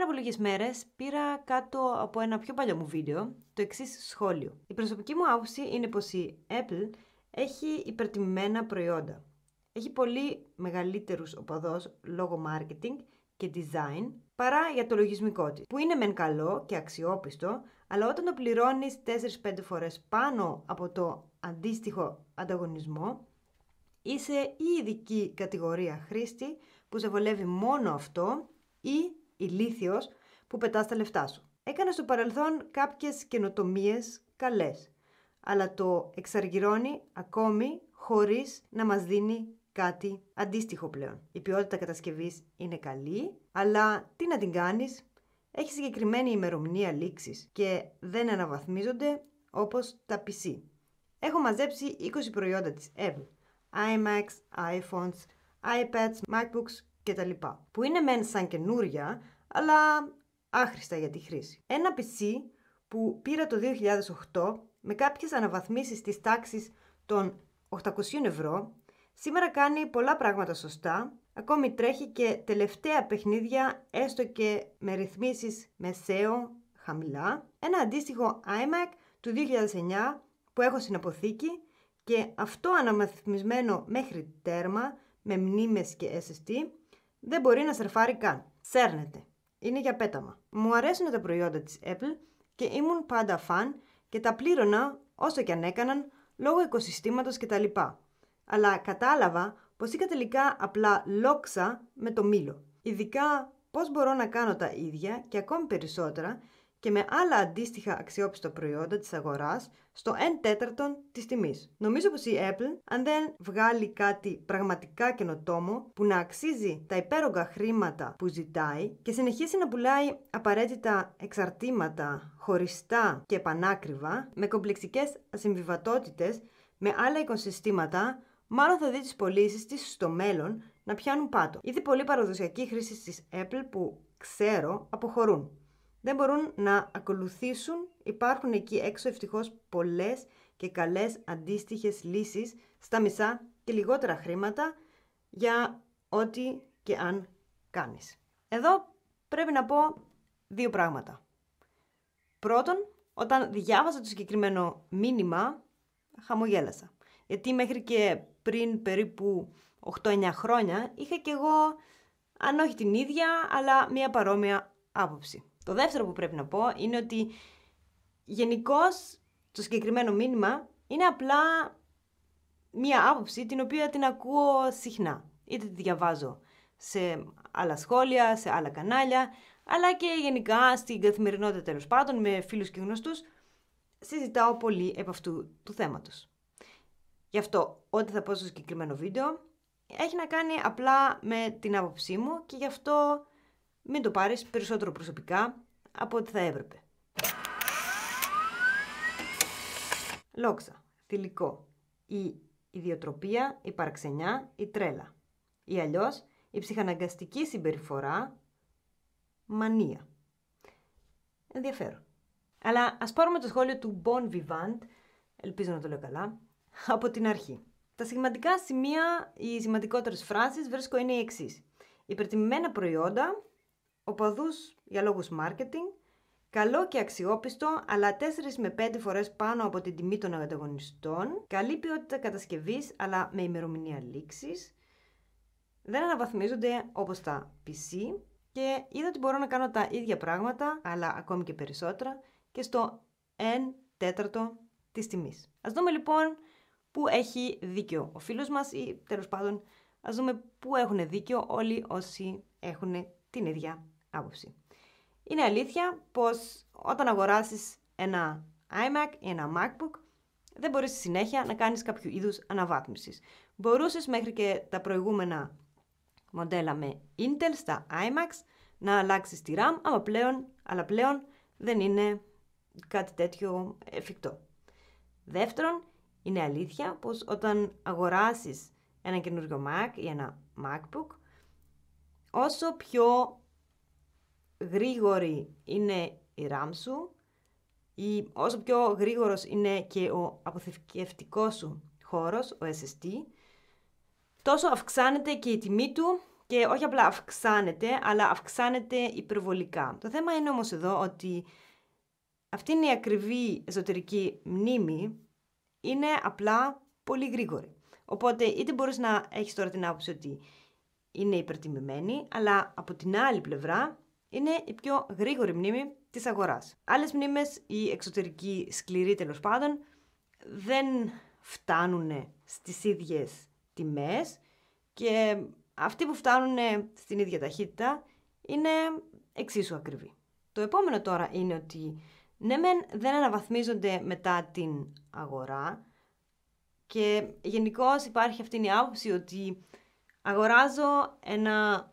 Πριν από λίγες μέρες πήρα κάτω από ένα πιο παλιό μου βίντεο το εξής σχόλιο. Η προσωπική μου άποψη είναι πως η Apple έχει υπερτιμημένα προϊόντα. Έχει πολύ μεγαλύτερους οπαδός λόγω marketing και design παρά για το λογισμικό της, που είναι μεν καλό και αξιόπιστο, αλλά όταν το πληρώνεις 4-5 φορές πάνω από το αντίστοιχο ανταγωνισμό, είσαι η ειδική κατηγορία χρήστη που σε βολεύει μόνο αυτό ή ηλίθιος που πετάς τα λεφτά σου. Έκανε στο παρελθόν κάποιες καινοτομίες καλές, αλλά το εξαργυρώνει ακόμη χωρίς να μας δίνει κάτι αντίστοιχο πλέον. Η ποιότητα κατασκευής είναι καλή, αλλά τι να την κάνεις. έχει συγκεκριμένη ημερομηνία λήξης και δεν αναβαθμίζονται όπως τα PC. Έχω μαζέψει 20 προϊόντα της Apple, iMacs, iPhones, iPads, MacBooks κτλ. Που είναι μεν σαν καινούρια, αλλά άχρηστα για τη χρήση. Ένα PC που πήρα το 2008 με κάποιες αναβαθμίσεις της τάξης των 800 ευρώ, σήμερα κάνει πολλά πράγματα σωστά, ακόμη τρέχει και τελευταία παιχνίδια έστω και με ρυθμίσεις μεσαίο χαμηλά. Ένα αντίστοιχο iMac του 2009 που έχω στην αποθήκη και αυτό αναβαθμισμένο μέχρι τέρμα με μνήμες και SSD δεν μπορεί να σερφάρει καν. Σέρνεται είναι για πέταμα. Μου αρέσουν τα προϊόντα της Apple και ήμουν πάντα φαν και τα πλήρωνα όσο και αν έκαναν λόγω οικοσυστήματος κτλ. Αλλά κατάλαβα πως είχα τελικά απλά λόξα με το μήλο. Ειδικά πώς μπορώ να κάνω τα ίδια και ακόμη περισσότερα και με άλλα αντίστοιχα αξιόπιστα προϊόντα της αγοράς στο 1 τέταρτο της τιμής. Νομίζω πως η Apple, αν δεν βγάλει κάτι πραγματικά καινοτόμο που να αξίζει τα υπέρογκα χρήματα που ζητάει και συνεχίσει να πουλάει απαραίτητα εξαρτήματα χωριστά και επανάκριβα με κομπλεξικές ασυμβιβατότητες με άλλα οικοσυστήματα, μάλλον θα δει τις πωλήσεις της στο μέλλον να πιάνουν πάτο. Ήδη πολλοί παραδοσιακοί χρήση της Apple που ξέρω αποχωρούν δεν μπορούν να ακολουθήσουν. Υπάρχουν εκεί έξω ευτυχώς πολλές και καλές αντίστοιχες λύσεις στα μισά και λιγότερα χρήματα για ό,τι και αν κάνεις. Εδώ πρέπει να πω δύο πράγματα. Πρώτον, όταν διάβασα το συγκεκριμένο μήνυμα, χαμογέλασα. Γιατί μέχρι και πριν περίπου 8-9 χρόνια είχα και εγώ, αν όχι την ίδια, αλλά μια παρόμοια άποψη. Το δεύτερο που πρέπει να πω είναι ότι γενικώς το συγκεκριμένο μήνυμα είναι απλά μία άποψη την οποία την ακούω συχνά. Είτε τη διαβάζω σε άλλα σχόλια, σε άλλα κανάλια, αλλά και γενικά στην καθημερινότητα τέλος πάντων με φίλους και γνωστούς, συζητάω πολύ επ' αυτού του θέματος. Γι' αυτό, ό,τι θα πω στο συγκεκριμένο βίντεο, έχει να κάνει απλά με την άποψή μου και γι' αυτό μην το πάρεις περισσότερο προσωπικά από ό,τι θα έπρεπε. Λόξα, θηλυκό, η ιδιοτροπία, η παραξενιά, η τρέλα ή αλλιώς η ψυχαναγκαστική συμπεριφορά μανία. Ενδιαφέρον. Αλλά ας πάρουμε το σχόλιο του Bon Vivant, ελπίζω να το λέω καλά, από την αρχή. Τα σημαντικά σημεία, οι σημαντικότερες φράσεις βρίσκω είναι οι εξής. Υπερτιμημένα προϊόντα Οπαδούς για λόγους marketing, καλό και αξιόπιστο, αλλά 4 με 5 φορές πάνω από την τιμή των ανταγωνιστών, καλή ποιότητα κατασκευής, αλλά με ημερομηνία λήξης, δεν αναβαθμίζονται όπως τα PC και είδα ότι μπορώ να κάνω τα ίδια πράγματα, αλλά ακόμη και περισσότερα, και στο 1 τέταρτο της τιμής. Ας δούμε λοιπόν που έχει δίκιο ο φίλος μας ή τέλος πάντων ας δούμε που έχουν δίκιο όλοι όσοι έχουν την ίδια άποψη. Είναι αλήθεια πως όταν αγοράσεις ένα iMac ή ένα MacBook δεν μπορείς στη συνέχεια να κάνεις κάποιο είδους αναβάθμισης. Μπορούσες μέχρι και τα προηγούμενα μοντέλα με Intel στα iMacs να αλλάξεις τη RAM, αλλά πλέον, αλλά πλέον δεν είναι κάτι τέτοιο εφικτό. Δεύτερον, είναι αλήθεια πως όταν αγοράσεις ένα καινούριο Mac ή ένα MacBook, όσο πιο γρήγορη είναι η σου... η, όσο πιο γρήγορος είναι και ο αποθηκευτικός σου χώρος, ο SST, τόσο αυξάνεται και η τιμή του και όχι απλά αυξάνεται, αλλά αυξάνεται υπερβολικά. Το θέμα είναι όμως εδώ ότι αυτή η ακριβή εσωτερική μνήμη είναι απλά πολύ γρήγορη. Οπότε είτε μπορείς να έχεις τώρα την άποψη ότι είναι υπερτιμημένη, αλλά από την άλλη πλευρά είναι η πιο γρήγορη μνήμη της αγοράς. Άλλες μνήμες, η εξωτερική σκληρή τέλος πάντων, δεν φτάνουν στις ίδιες τιμές και αυτοί που φτάνουν στην ίδια ταχύτητα είναι εξίσου ακριβή. Το επόμενο τώρα είναι ότι ναι δεν αναβαθμίζονται μετά την αγορά και γενικώς υπάρχει αυτή η άποψη ότι αγοράζω ένα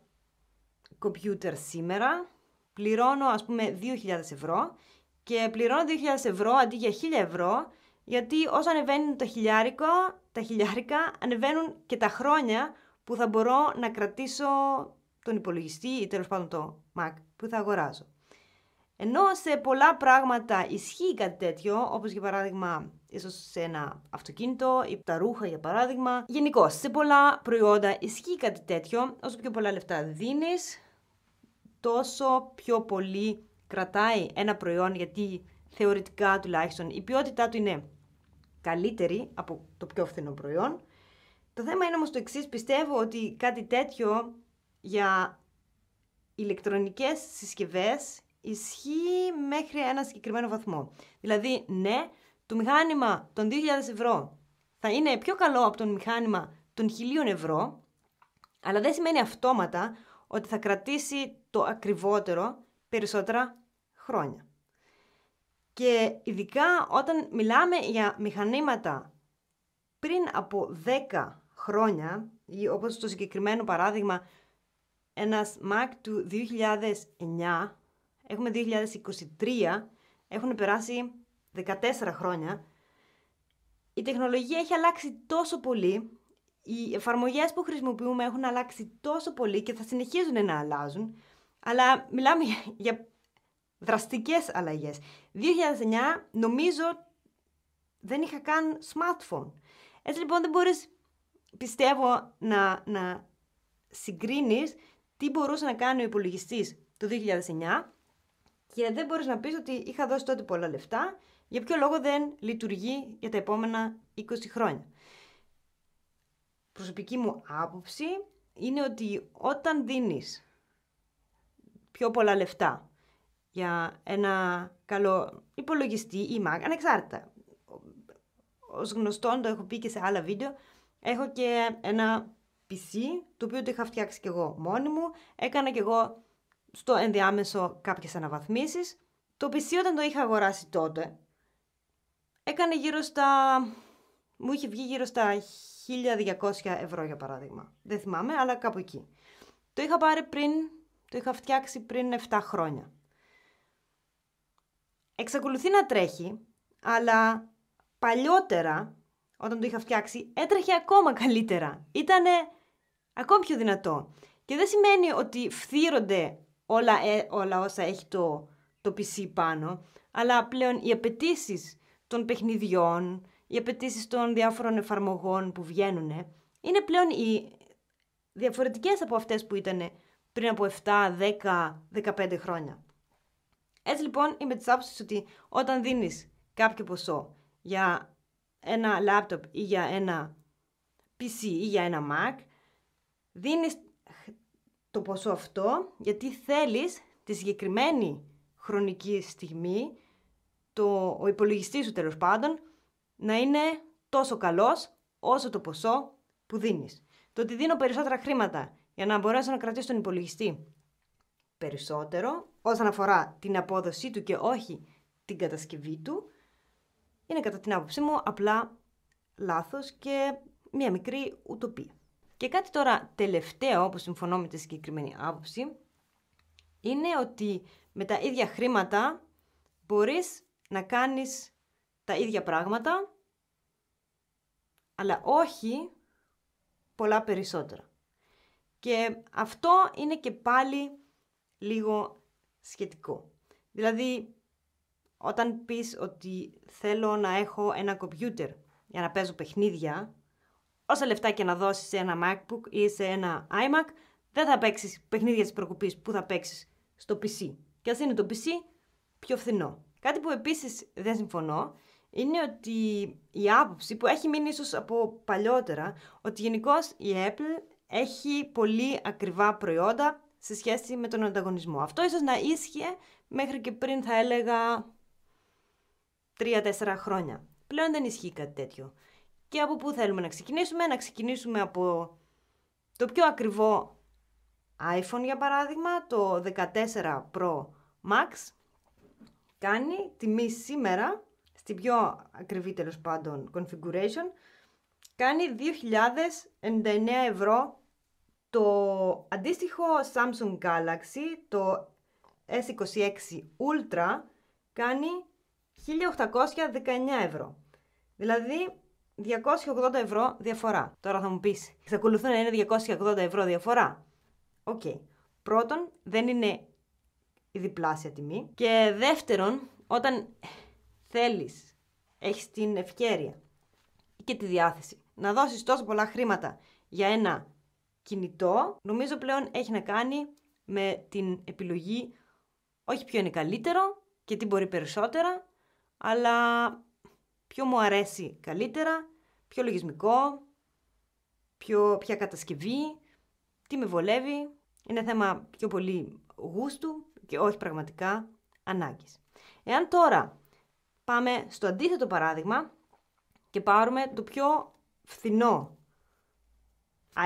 κομπιούτερ σήμερα, πληρώνω ας πούμε 2.000 ευρώ και πληρώνω 2.000 ευρώ αντί για 1.000 ευρώ γιατί όσο ανεβαίνουν το χιλιάρικο, τα χιλιάρικα ανεβαίνουν και τα χρόνια που θα μπορώ να κρατήσω τον υπολογιστή ή τέλος πάντων το Mac που θα αγοράζω. Ενώ σε πολλά πράγματα ισχύει κάτι τέτοιο, όπως για παράδειγμα ίσως σε ένα αυτοκίνητο ή τα ρούχα για παράδειγμα. Γενικώς σε πολλά προϊόντα ισχύει κάτι τέτοιο, όσο πιο πολλά λεφτά δίνεις, όσο πιο πολύ κρατάει ένα προϊόν, γιατί θεωρητικά τουλάχιστον η ποιότητά του είναι καλύτερη από το πιο φθηνό προϊόν. Το θέμα είναι όμως το εξής, πιστεύω ότι κάτι τέτοιο για ηλεκτρονικές συσκευές ισχύει μέχρι ένα συγκεκριμένο βαθμό. Δηλαδή, ναι, το μηχάνημα των 2.000 ευρώ θα είναι πιο καλό από το μηχάνημα των 1.000 ευρώ, αλλά δεν σημαίνει αυτόματα ότι θα κρατήσει το ακριβότερο περισσότερα χρόνια. Και ειδικά όταν μιλάμε για μηχανήματα πριν από 10 χρόνια, ή όπως στο συγκεκριμένο παράδειγμα, ένας Mac του 2009, έχουμε 2023, έχουν περάσει 14 χρόνια, η τεχνολογία έχει αλλάξει τόσο πολύ, οι εφαρμογές που χρησιμοποιούμε έχουν αλλάξει τόσο πολύ και θα συνεχίζουν να αλλάζουν, αλλά μιλάμε για δραστικές αλλαγές. 2009 νομίζω δεν είχα καν smartphone. Έτσι λοιπόν δεν μπορείς, πιστεύω, να, να συγκρίνεις τι μπορούσε να κάνει ο υπολογιστής το 2009 και δεν μπορείς να πεις ότι είχα δώσει τότε πολλά λεφτά, για ποιο λόγο δεν λειτουργεί για τα επόμενα 20 χρόνια. Προσωπική μου άποψη είναι ότι όταν δίνεις πιο πολλά λεφτά για ένα καλό υπολογιστή ή Mac, ανεξάρτητα. Ως γνωστόν, το έχω πει και σε άλλα βίντεο, έχω και ένα PC, το οποίο το είχα φτιάξει και εγώ μόνη μου, έκανα και εγώ στο ενδιάμεσο κάποιες αναβαθμίσεις. Το PC όταν το είχα αγοράσει τότε, έκανε γύρω στα... μου είχε βγει γύρω στα 1200 ευρώ για παράδειγμα. Δεν θυμάμαι, αλλά κάπου εκεί. Το είχα πάρει πριν το είχα φτιάξει πριν 7 χρόνια. Εξακολουθεί να τρέχει, αλλά παλιότερα, όταν το είχα φτιάξει, έτρεχε ακόμα καλύτερα. Ήτανε ακόμη πιο δυνατό. Και δεν σημαίνει ότι φθύρονται όλα, ε, όλα όσα έχει το, το PC πάνω, αλλά πλέον οι απαιτήσεις των παιχνιδιών, οι απαιτήσεις των διάφορων εφαρμογών που βγαίνουν, είναι πλέον οι διαφορετικές από αυτές που ήταν πριν από 7, 10, 15 χρόνια. Έτσι λοιπόν είμαι της άποψης ότι όταν δίνεις κάποιο ποσό για ένα λάπτοπ ή για ένα PC ή για ένα Mac, δίνεις το ποσό αυτό γιατί θέλεις τη συγκεκριμένη χρονική στιγμή το, ο υπολογιστής σου τέλος πάντων να είναι τόσο καλός όσο το ποσό που δίνεις. Το ότι δίνω περισσότερα χρήματα για να μπορέσω να κρατήσω τον υπολογιστή περισσότερο όσον αφορά την απόδοσή του και όχι την κατασκευή του, είναι κατά την άποψή μου απλά λάθος και μια μικρή ουτοπία. Και κάτι τώρα τελευταίο που συμφωνώ με τη συγκεκριμένη άποψη είναι ότι με τα ίδια χρήματα μπορείς να κάνεις τα ίδια πράγματα αλλά όχι πολλά περισσότερα. Και αυτό είναι και πάλι λίγο σχετικό. Δηλαδή, όταν πεις ότι θέλω να έχω ένα κομπιούτερ για να παίζω παιχνίδια, όσα λεφτά και να δώσεις σε ένα MacBook ή σε ένα iMac, δεν θα παίξεις παιχνίδια της προκοπής που θα παίξεις στο PC. Και ας είναι το PC πιο φθηνό. Κάτι που επίσης δεν συμφωνώ είναι ότι η άποψη που έχει μείνει ίσως από παλιότερα, ότι γενικώς η Apple έχει πολύ ακριβά προϊόντα σε σχέση με τον ανταγωνισμό. Αυτό ίσως να ίσχυε μέχρι και πριν θα έλεγα 3-4 χρόνια. Πλέον δεν ισχύει κάτι τέτοιο. Και από πού θέλουμε να ξεκινήσουμε, να ξεκινήσουμε από το πιο ακριβό iPhone για παράδειγμα, το 14 Pro Max, κάνει τιμή σήμερα, στην πιο ακριβή τέλος πάντων configuration, κάνει 2.099 ευρώ το αντίστοιχο Samsung Galaxy, το S26 Ultra, κάνει 1819 ευρώ. Δηλαδή 280 ευρώ διαφορά. Τώρα θα μου πεις, εξακολουθούν να είναι 280 ευρώ διαφορά. Οκ. Πρώτον, δεν είναι η διπλάσια τιμή. Και δεύτερον, όταν θέλεις, έχεις την ευκαιρία και τη διάθεση να δώσεις τόσο πολλά χρήματα για ένα κινητό, νομίζω πλέον έχει να κάνει με την επιλογή όχι ποιο είναι καλύτερο και τι μπορεί περισσότερα, αλλά ποιο μου αρέσει καλύτερα, ποιο λογισμικό, ποιο, ποια κατασκευή, τι με βολεύει. Είναι θέμα πιο πολύ γούστου και όχι πραγματικά ανάγκης. Εάν τώρα πάμε στο αντίθετο παράδειγμα και πάρουμε το πιο φθηνό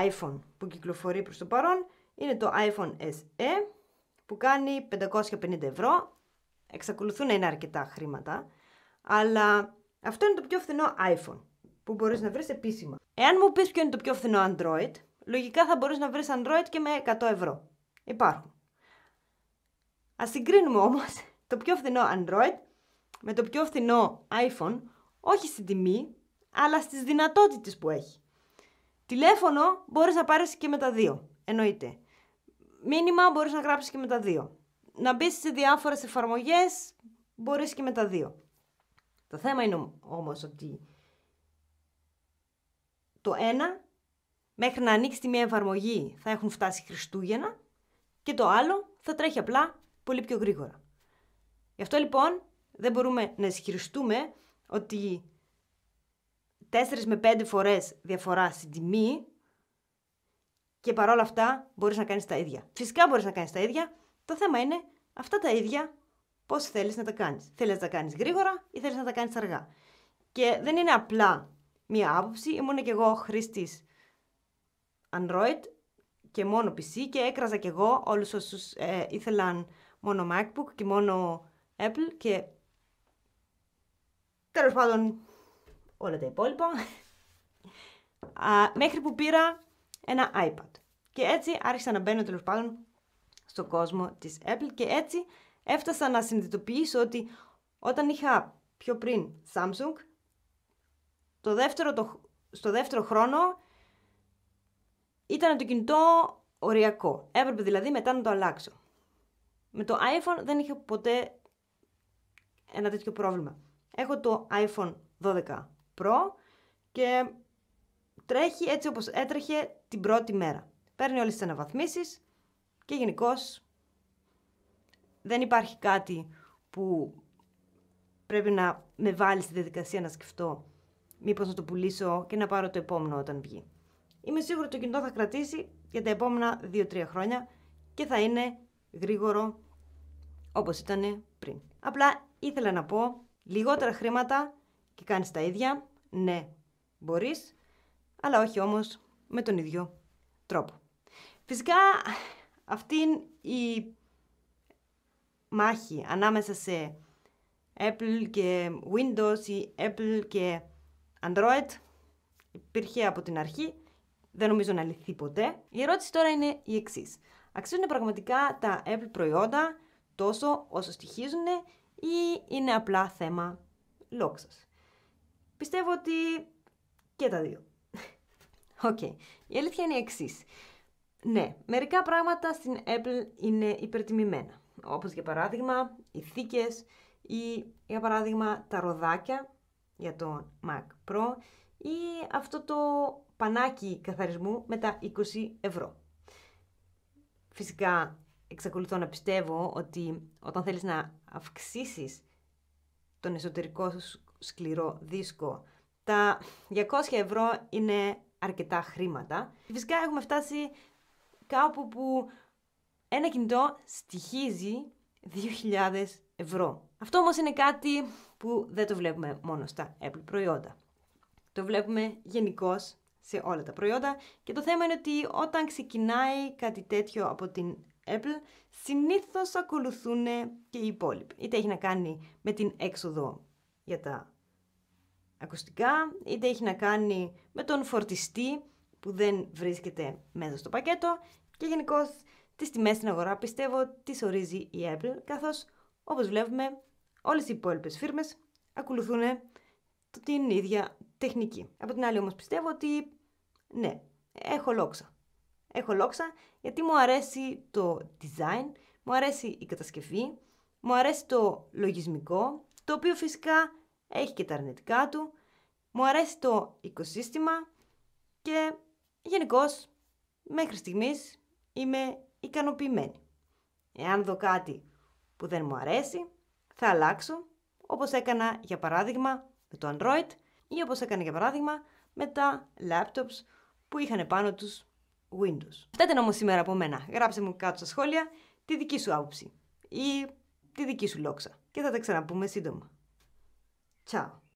iPhone που κυκλοφορεί προς το παρόν είναι το iPhone SE που κάνει 550 ευρώ. Εξακολουθούν να είναι αρκετά χρήματα, αλλά αυτό είναι το πιο φθηνό iPhone που μπορείς να βρεις επίσημα. Εάν μου πεις ποιο είναι το πιο φθηνό Android, λογικά θα μπορείς να βρεις Android και με 100 ευρώ. Υπάρχουν. Ας συγκρίνουμε όμως το πιο φθηνό Android με το πιο φθηνό iPhone, όχι στην τιμή, αλλά στις δυνατότητες που έχει. Τηλέφωνο μπορείς να πάρεις και με τα δύο. Εννοείται. Μήνυμα μπορείς να γράψεις και με τα δύο. Να μπεις σε διάφορες εφαρμογές μπορείς και με τα δύο. Το θέμα είναι όμως ότι το ένα, μέχρι να ανοίξεις τη μία εφαρμογή θα έχουν φτάσει Χριστούγεννα και το άλλο θα τρέχει απλά πολύ πιο γρήγορα. Γι' αυτό λοιπόν δεν μπορούμε να ισχυριστούμε ότι 4 με 5 φορές διαφορά στην τιμή και παρόλα αυτά μπορείς να κάνεις τα ίδια. Φυσικά μπορείς να κάνεις τα ίδια. Το θέμα είναι αυτά τα ίδια πώς θέλεις να τα κάνεις. Θέλεις να τα κάνεις γρήγορα ή θέλεις να τα κάνεις αργά. Και δεν είναι απλά μία άποψη. Ήμουν και εγώ χρήστης Android και μόνο PC και έκραζα και εγώ όλους όσους ε, ήθελαν μόνο MacBook και μόνο Apple και τέλος πάντων όλα τα υπόλοιπα, μέχρι που πήρα ένα iPad. Και έτσι άρχισα να μπαίνω τέλος πάντων στον κόσμο της Apple και έτσι έφτασα να συνειδητοποιήσω ότι όταν είχα πιο πριν Samsung, το δεύτερο, το, στο δεύτερο χρόνο ήταν το κινητό οριακό. Έπρεπε δηλαδή μετά να το αλλάξω. Με το iPhone δεν είχα ποτέ ένα τέτοιο πρόβλημα. Έχω το iPhone 12 Pro και τρέχει έτσι όπως έτρεχε την πρώτη μέρα. Παίρνει όλες τις αναβαθμίσεις και γενικώς δεν υπάρχει κάτι που πρέπει να με βάλει στη διαδικασία να σκεφτώ μήπως να το πουλήσω και να πάρω το επόμενο όταν βγει. Είμαι σίγουρη ότι το κινητό θα κρατήσει για τα επόμενα 2-3 χρόνια και θα είναι γρήγορο όπως ήταν πριν. Απλά ήθελα να πω λιγότερα χρήματα και κάνεις τα ίδια, ναι, μπορείς, αλλά όχι όμως με τον ίδιο τρόπο. Φυσικά αυτή η μάχη ανάμεσα σε Apple και Windows ή Apple και Android υπήρχε από την αρχή, δεν νομίζω να λυθεί ποτέ. Η ερώτηση τώρα είναι η εξής. Αξίζουν πραγματικά τα Apple προϊόντα τόσο όσο στοιχίζουν ή είναι απλά θέμα λόξας. Πιστεύω ότι και τα δύο. Οκ. Η αλήθεια είναι η εξής. Ναι, μερικά πράγματα στην Apple είναι υπερτιμημένα. Όπως για παράδειγμα οι θήκες ή για παράδειγμα τα ροδάκια για το Mac Pro ή αυτό το πανάκι καθαρισμού με τα 20 ευρώ. Φυσικά εξακολουθώ να πιστεύω ότι όταν θέλεις να αυξήσεις τον εσωτερικό σου σκληρό δίσκο. Τα 200 ευρώ είναι αρκετά χρήματα. Φυσικά έχουμε φτάσει κάπου που ένα κινητό στοιχίζει 2.000 ευρώ. Αυτό όμως είναι κάτι που δεν το βλέπουμε μόνο στα Apple προϊόντα. Το βλέπουμε γενικώς σε όλα τα προϊόντα και το θέμα είναι ότι όταν ξεκινάει κάτι τέτοιο από την Apple, συνήθως ακολουθούν και οι υπόλοιποι. Είτε έχει να κάνει με την έξοδο για τα ακουστικά, είτε έχει να κάνει με τον φορτιστή που δεν βρίσκεται μέσα στο πακέτο και γενικώ τις τιμές στην αγορά πιστεύω τις ορίζει η Apple καθώς όπως βλέπουμε όλες οι υπόλοιπες φίρμες ακολουθούν την ίδια τεχνική. Από την άλλη όμως πιστεύω ότι ναι, έχω λόξα. Έχω λόξα γιατί μου αρέσει το design, μου αρέσει η κατασκευή, μου αρέσει το λογισμικό, το οποίο φυσικά έχει και τα αρνητικά του. Μου αρέσει το οικοσύστημα και γενικώς μέχρι στιγμής είμαι ικανοποιημένη. Εάν δω κάτι που δεν μου αρέσει, θα αλλάξω, όπως έκανα για παράδειγμα με το Android ή όπως έκανα για παράδειγμα με τα laptops που είχαν πάνω τους Windows. Αυτά ήταν όμως σήμερα από μένα. Γράψε μου κάτω στα σχόλια τη δική σου άποψη ή τη δική σου λόξα και θα τα ξαναπούμε σύντομα. Τσάου.